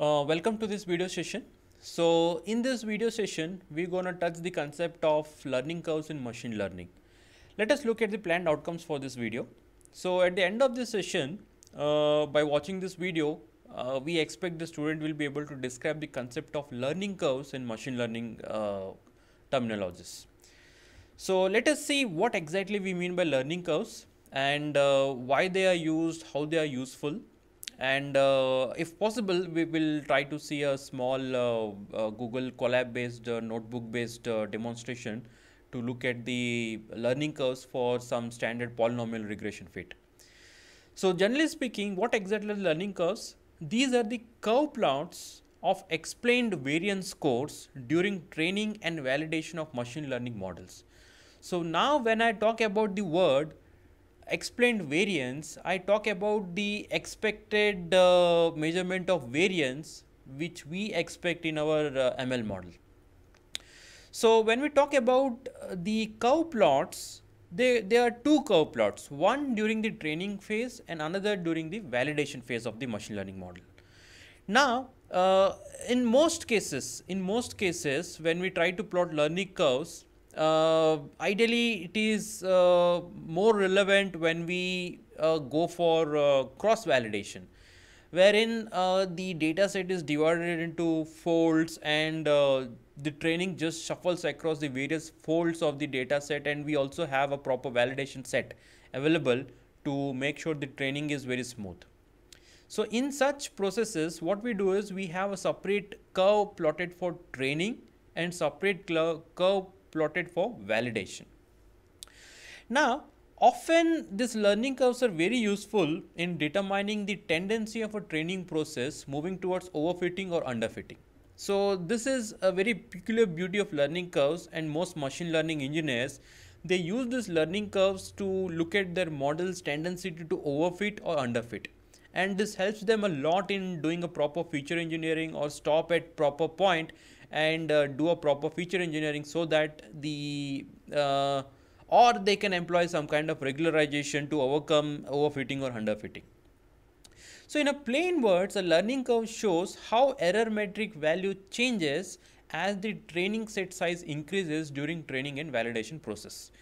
Uh, welcome to this video session. So in this video session, we're going to touch the concept of learning curves in machine learning. Let us look at the planned outcomes for this video. So at the end of this session, uh, by watching this video, uh, we expect the student will be able to describe the concept of learning curves in machine learning uh, terminologies. So let us see what exactly we mean by learning curves and uh, why they are used, how they are useful and uh, if possible, we will try to see a small uh, uh, Google Collab based, notebook based demonstration to look at the learning curves for some standard polynomial regression fit. So generally speaking, what exactly are learning curves? These are the curve plots of explained variance scores during training and validation of machine learning models. So now when I talk about the word explained variance, I talk about the expected uh, measurement of variance which we expect in our uh, ML model. So when we talk about uh, the curve plots, there are two curve plots, one during the training phase and another during the validation phase of the machine learning model. Now, uh, in most cases, in most cases, when we try to plot learning curves, uh, ideally it is uh, more relevant when we uh, go for cross validation wherein uh, the data set is divided into folds and uh, the training just shuffles across the various folds of the data set and we also have a proper validation set available to make sure the training is very smooth. So in such processes what we do is we have a separate curve plotted for training and separate curve plotted for validation. Now, often these learning curves are very useful in determining the tendency of a training process moving towards overfitting or underfitting. So this is a very peculiar beauty of learning curves and most machine learning engineers they use these learning curves to look at their model's tendency to overfit or underfit and this helps them a lot in doing a proper feature engineering or stop at proper point and uh, do a proper feature engineering so that the uh, or they can employ some kind of regularization to overcome overfitting or underfitting. So in a plain words, a learning curve shows how error metric value changes as the training set size increases during training and validation process.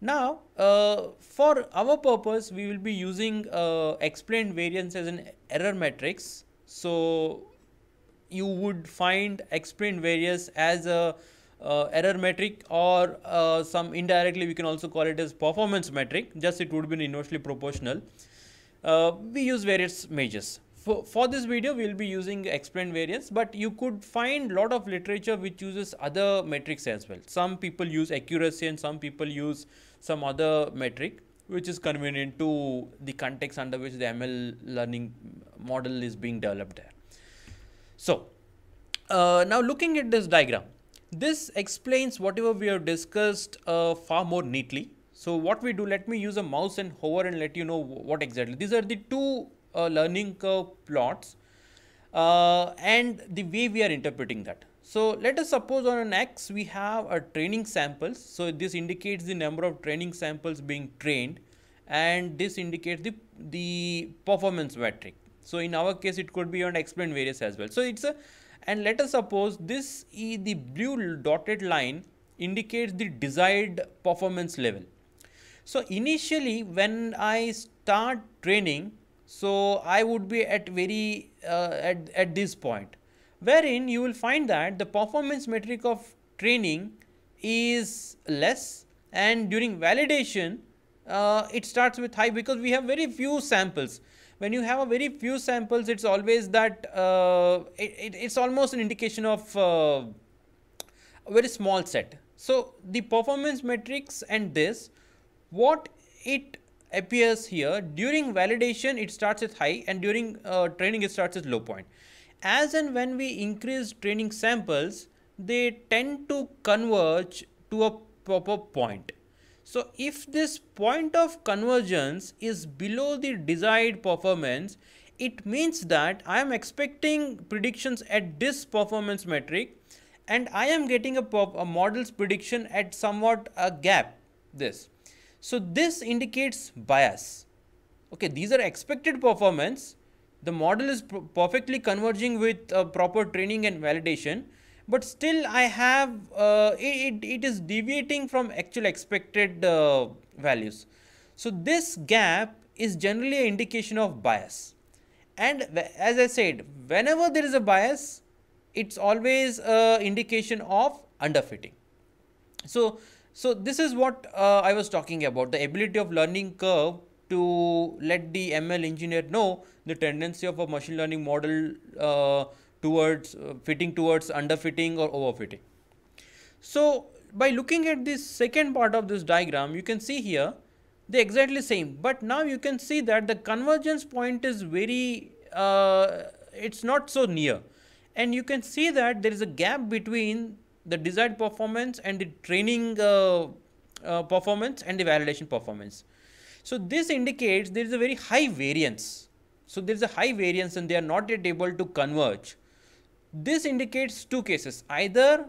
Now, uh, for our purpose, we will be using uh, explained variance as an error matrix. So you would find explained variance as a uh, error metric or uh, some indirectly we can also call it as performance metric just it would be inversely proportional uh, we use various measures for, for this video we will be using explained variance but you could find lot of literature which uses other metrics as well some people use accuracy and some people use some other metric which is convenient to the context under which the ml learning model is being developed there so uh, now looking at this diagram, this explains whatever we have discussed uh, far more neatly. So what we do, let me use a mouse and hover and let you know what exactly. These are the two uh, learning curve plots uh, and the way we are interpreting that. So let us suppose on an X we have a training samples. So this indicates the number of training samples being trained and this indicates the, the performance metric. So in our case, it could be on explained various as well. So it's a, and let us suppose this the blue dotted line indicates the desired performance level. So initially when I start training, so I would be at very, uh, at, at this point, wherein you will find that the performance metric of training is less and during validation, uh, it starts with high because we have very few samples when you have a very few samples it's always that uh, it, it, it's almost an indication of uh, a very small set so the performance metrics and this what it appears here during validation it starts with high and during uh, training it starts with low point as and when we increase training samples they tend to converge to a proper point so if this point of convergence is below the desired performance, it means that I am expecting predictions at this performance metric and I am getting a, a model's prediction at somewhat a gap this. So this indicates bias. Okay, these are expected performance. The model is perfectly converging with uh, proper training and validation, but still I have uh, it, it is deviating from actual expected uh, values. So this gap is generally an indication of bias. And as I said, whenever there is a bias, it's always an indication of underfitting. So, so this is what uh, I was talking about, the ability of learning curve to let the ML engineer know the tendency of a machine learning model uh, towards uh, fitting towards underfitting or overfitting. So by looking at this second part of this diagram, you can see here they exactly same, but now you can see that the convergence point is very, uh, it's not so near. And you can see that there is a gap between the desired performance and the training uh, uh performance and the validation performance. So this indicates there is a very high variance. So there is a high variance and they are not yet able to converge. This indicates two cases. Either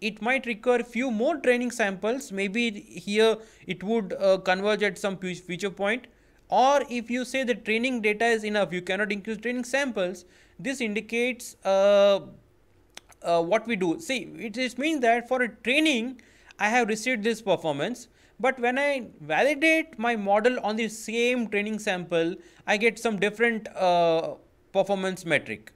it might require few more training samples. Maybe here it would uh, converge at some future point. Or if you say the training data is enough, you cannot increase training samples. This indicates uh, uh, what we do. See, it is means that for a training, I have received this performance. But when I validate my model on the same training sample, I get some different uh, performance metric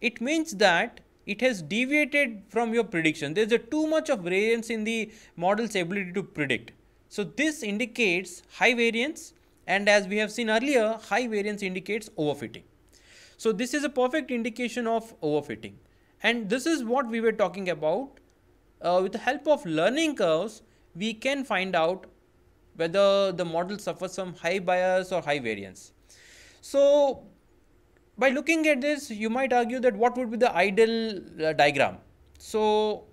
it means that it has deviated from your prediction. There is a too much of variance in the model's ability to predict. So this indicates high variance and as we have seen earlier, high variance indicates overfitting. So this is a perfect indication of overfitting and this is what we were talking about. Uh, with the help of learning curves, we can find out whether the model suffers from high bias or high variance. So by looking at this, you might argue that what would be the ideal uh, diagram? So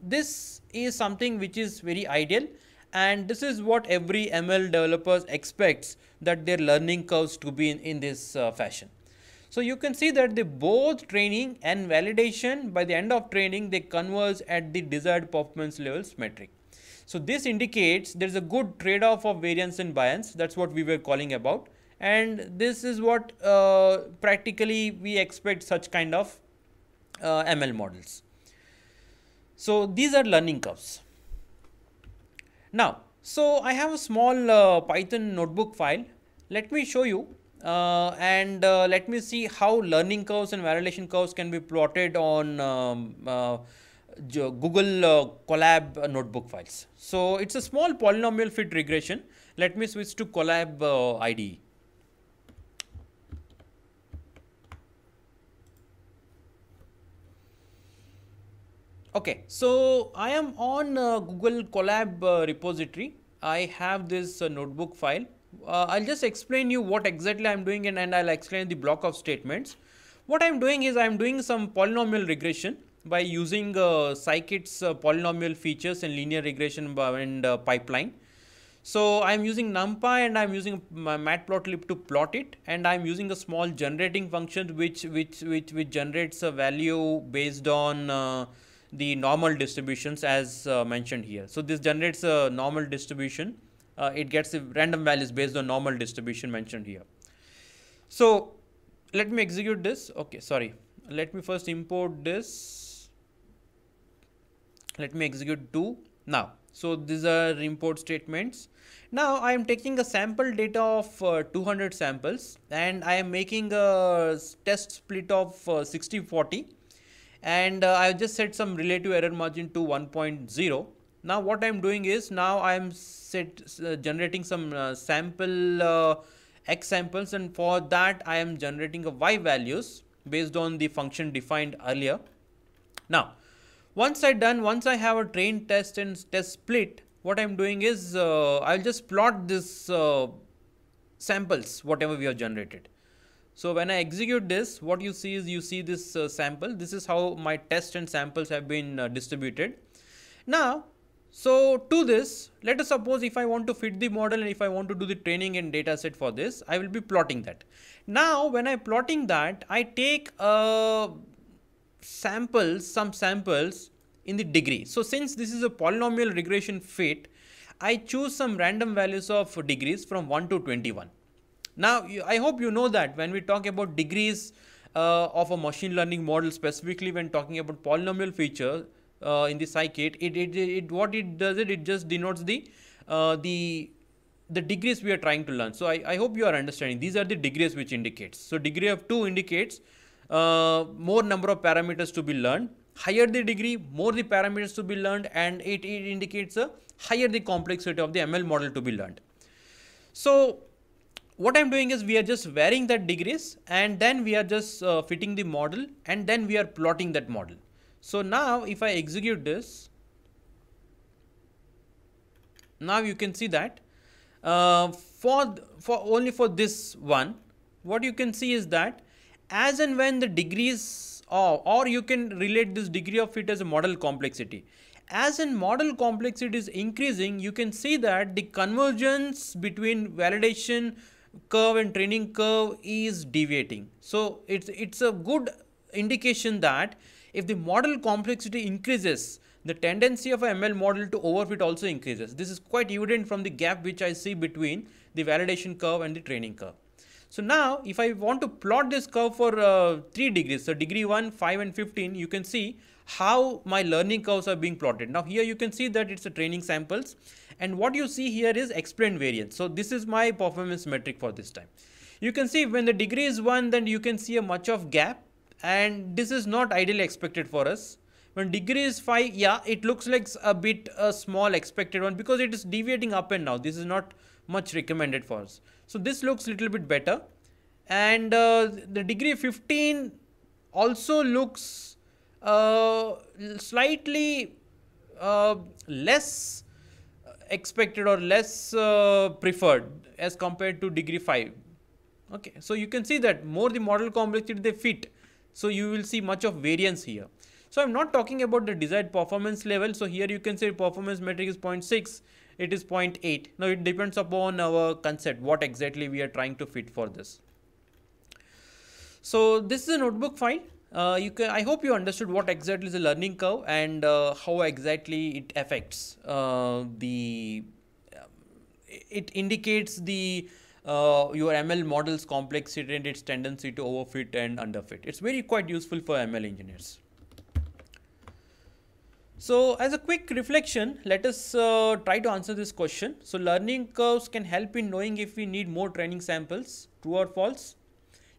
this is something which is very ideal and this is what every ML developers expects that their learning curves to be in, in this uh, fashion. So you can see that the both training and validation by the end of training they converge at the desired performance levels metric. So this indicates there is a good trade-off of variance and bias that's what we were calling about and this is what uh, practically we expect such kind of uh, ML models. So these are learning curves. Now, so I have a small uh, Python notebook file. Let me show you uh, and uh, let me see how learning curves and validation curves can be plotted on um, uh, Google Collab notebook files. So it's a small polynomial fit regression. Let me switch to Collab IDE. Okay, so I am on uh, Google Colab uh, repository. I have this uh, notebook file. Uh, I'll just explain you what exactly I'm doing and, and I'll explain the block of statements. What I'm doing is I'm doing some polynomial regression by using uh, scikit's uh, polynomial features and linear regression and pipeline. So I'm using NumPy and I'm using um, matplotlib to plot it and I'm using a small generating function which which which, which generates a value based on the normal distributions as uh, mentioned here. So this generates a normal distribution. Uh, it gets random values based on normal distribution mentioned here. So let me execute this. Okay, sorry. Let me first import this. Let me execute two now. So these are import statements. Now I am taking a sample data of uh, 200 samples and I am making a test split of 60-40 uh, and uh, I just set some relative error margin to 1.0. Now what I'm doing is now I'm set uh, generating some uh, sample uh, x samples and for that I am generating a y values based on the function defined earlier. Now once I done once I have a train test and test split what I'm doing is uh, I'll just plot this uh, samples whatever we have generated. So when I execute this, what you see is you see this uh, sample. This is how my test and samples have been uh, distributed. Now, so to this, let us suppose if I want to fit the model and if I want to do the training and data set for this, I will be plotting that. Now, when i plotting that, I take a uh, samples, some samples in the degree. So since this is a polynomial regression fit, I choose some random values of degrees from 1 to 21. Now, I hope you know that when we talk about degrees uh, of a machine learning model, specifically when talking about polynomial feature uh, in the scikit, it, it, it, what it does it, it just denotes the, uh, the, the degrees we are trying to learn. So I, I hope you are understanding. These are the degrees which indicates. So degree of two indicates uh, more number of parameters to be learned higher the degree, more the parameters to be learned and it, it indicates a higher the complexity of the ML model to be learned. So what I'm doing is we are just varying that degrees and then we are just uh, fitting the model and then we are plotting that model. So now if I execute this, now you can see that uh, for, for only for this one, what you can see is that as and when the degrees of, or you can relate this degree of fit as a model complexity. As in model complexity is increasing, you can see that the convergence between validation curve and training curve is deviating. So it's, it's a good indication that if the model complexity increases, the tendency of a ML model to overfit also increases. This is quite evident from the gap which I see between the validation curve and the training curve. So now if I want to plot this curve for uh, 3 degrees, so degree 1, 5 and 15, you can see how my learning curves are being plotted. Now here you can see that it's a training samples and what you see here is explained variance. So this is my performance metric for this time. You can see when the degree is 1 then you can see a much of gap and this is not ideally expected for us. When degree is 5, yeah, it looks like a bit a small expected one because it is deviating up and now. This is not much recommended for us. So this looks little bit better. And uh, the degree 15 also looks uh, slightly uh, less expected or less uh, preferred as compared to degree 5 okay so you can see that more the model complexity they fit so you will see much of variance here so i'm not talking about the desired performance level so here you can say performance metric is 0.6 it is 0.8 now it depends upon our concept what exactly we are trying to fit for this so this is a notebook file uh, you can i hope you understood what exactly is a learning curve and uh, how exactly it affects uh, the it indicates the uh, your ml models complexity and its tendency to overfit and underfit it's very quite useful for ml engineers so as a quick reflection, let us uh, try to answer this question. So learning curves can help in knowing if we need more training samples, true or false.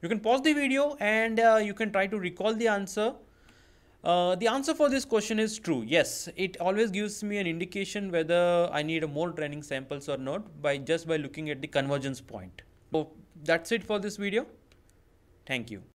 You can pause the video and uh, you can try to recall the answer. Uh, the answer for this question is true. Yes, it always gives me an indication whether I need more training samples or not by just by looking at the convergence point. So that's it for this video. Thank you.